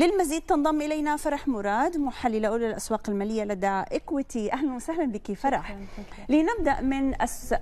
للمزيد تنضم الينا فرح مراد محلله اولى الاسواق الماليه لدى اكويتي اهلا وسهلا بك فرح لنبدا من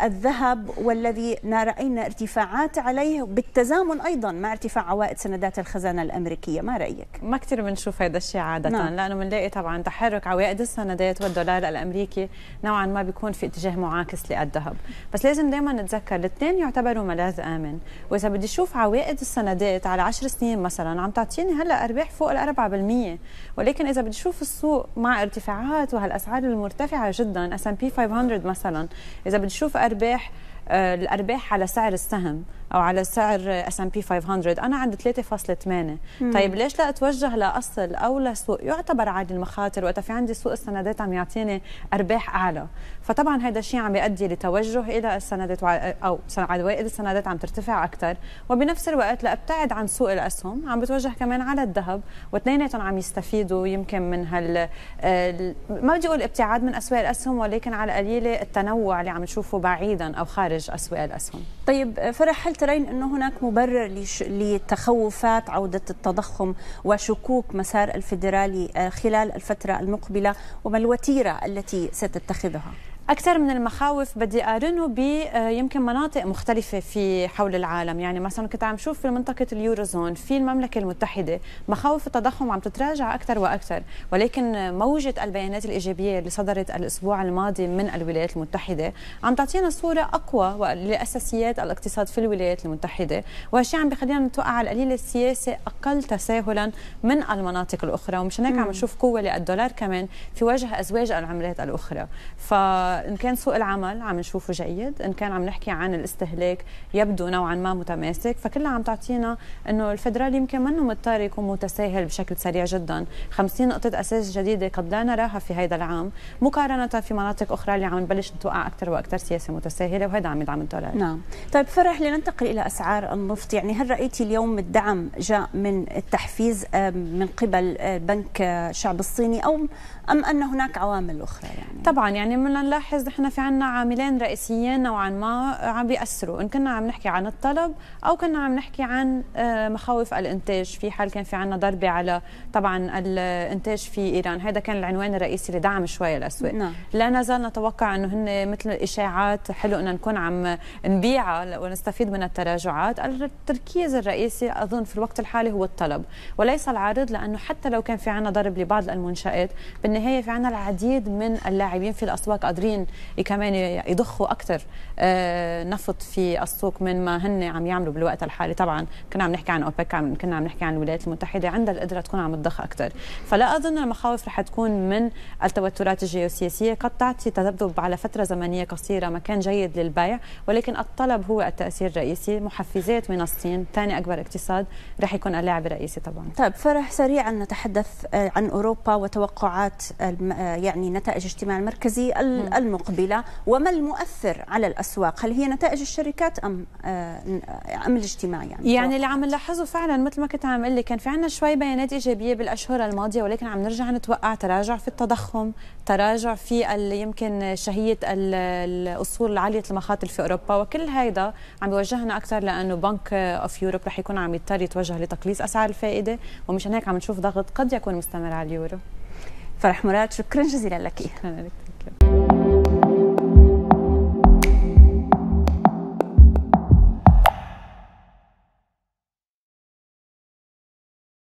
الذهب والذي راينا ارتفاعات عليه بالتزامن ايضا مع ارتفاع عوائد سندات الخزانه الامريكيه ما رايك ما كثير بنشوف هذا الشيء عاده نعم. لانه بنلاقي طبعا تحرك عوائد السندات والدولار الامريكي نوعا ما بيكون في اتجاه معاكس للذهب بس لازم دائما نتذكر الاثنين يعتبروا ملاذ امن واذا بدي اشوف عوائد السندات على 10 سنين مثلا عم تعطيني هلا ارباح فوق فوق ال 4% ولكن اذا بتشوف السوق مع ارتفاعات وهالاسعار المرتفعه جدا اس ام بي 500 مثلا اذا بتشوف ارباح آه، الارباح على سعر السهم او على سعر اس ام بي 500 انا عند 3.8 طيب ليش لا اتوجه لاصل او لسوق يعتبر عالي المخاطر وقتها في عندي سوق السندات عم يعطيني ارباح اعلى فطبعا هذا الشيء عم يؤدي لتوجه الى السندات او عوائد السندات عم ترتفع اكثر وبنفس الوقت لابتعد عن سوق الاسهم عم بتوجه كمان على الذهب واثنيناتهم عم يستفيدوا يمكن من هال ما بدي اقول ابتعاد من اسواق الاسهم ولكن على القليله التنوع اللي عم نشوفه بعيدا او خارج اسواق الاسهم طيب فرح هل ترين أنه هناك مبرر لتخوفات عودة التضخم وشكوك مسار الفيدرالي آه، خلال الفترة المقبلة وما الوتيرة التي ستتخذها؟ اكثر من المخاوف بدي اقارنه ب آه، يمكن مناطق مختلفه في حول العالم يعني مثلا كنت عم شوف في منطقه اليوروزون في المملكه المتحده مخاوف التضخم عم تتراجع اكثر واكثر ولكن موجه البيانات الايجابيه اللي صدرت الاسبوع الماضي من الولايات المتحده عم تعطينا صوره اقوى لاساسيات الاقتصاد في الولايات المتحده وهالشيء عم بخلينا نتوقع على القليل السياسه اقل تساهلا من المناطق الاخرى ومشان هيك عم نشوف قوه للدولار كمان في وجه ازواج العملات الاخرى ف فان كان سوق العمل عم نشوفه جيد ان كان عم نحكي عن الاستهلاك يبدو نوعا ما متماسك فكلها عم تعطينا انه الفدرالي يمكن منه مضطر يكون متساهل بشكل سريع جدا 50 نقطه اساس جديده قد لا نراها في هذا العام مقارنه في مناطق اخرى اللي عم نبلش نتوقع اكثر واكثر سياسه متساهله وهذا عم يدعم الدولار نعم طيب فرح لننتقل الى اسعار النفط يعني هل رايتي اليوم الدعم جاء من التحفيز من قبل آه، بنك آه، الشعب الصيني او ام ان هناك عوامل اخرى يعني طبعا يعني بدنا نلاحظ نلاحظ نحن في عنا عاملين رئيسيين نوعا ما عم بيأثروا إن كنا عم نحكي عن الطلب أو كنا عم نحكي عن آه، مخاوف الإنتاج في حال كان في عنا ضربة على طبعا الإنتاج في إيران هذا كان العنوان الرئيسي اللي دعم شوية الأسواق نعم. لا نزال نتوقع أنه هن مثل الإشاعات حلو أن نكون عم نبيعها ونستفيد من التراجعات التركيز الرئيسي أظن في الوقت الحالي هو الطلب وليس العرض لأنه حتى لو كان في عنا ضرب لبعض المنشآت بالنهاية في عنا العديد من اللاعبين في الأسواق قادرين قادرين إيه كمان يضخوا اكثر آه، نفط في السوق من ما هن عم يعملوا بالوقت الحالي طبعا كنا عم نحكي عن اوبك كنا عم نحكي عن الولايات المتحده عندها القدره تكون عم تضخ اكثر فلا اظن المخاوف رح تكون من التوترات الجيوسياسيه قد تعطي تذبذب على فتره زمنيه قصيره مكان جيد للبيع ولكن الطلب هو التاثير الرئيسي محفزات من الصين ثاني اكبر اقتصاد رح يكون اللاعب الرئيسي طبعا طيب فرح سريعا نتحدث آه، عن اوروبا وتوقعات آه، يعني نتائج اجتماع المركزي المقبلة وما المؤثر على الأسواق هل هي نتائج الشركات أم آه، أم الاجتماع يعني يعني اللي عم نلاحظه فعلا مثل ما كنت عم اقول كان في عندنا شوي بيانات ايجابيه بالاشهر الماضيه ولكن عم نرجع نتوقع تراجع في التضخم تراجع في يمكن شهيه الاصول عاليه المخاطر في اوروبا وكل هيدا عم بيوجهنا اكثر لانه بنك اوف يوروب رح يكون عم يضطر يتوجه لتقليص اسعار الفائده ومشان هيك عم نشوف ضغط قد يكون مستمر على اليورو فرح مراد شكرا جزيلا لك شكرا لك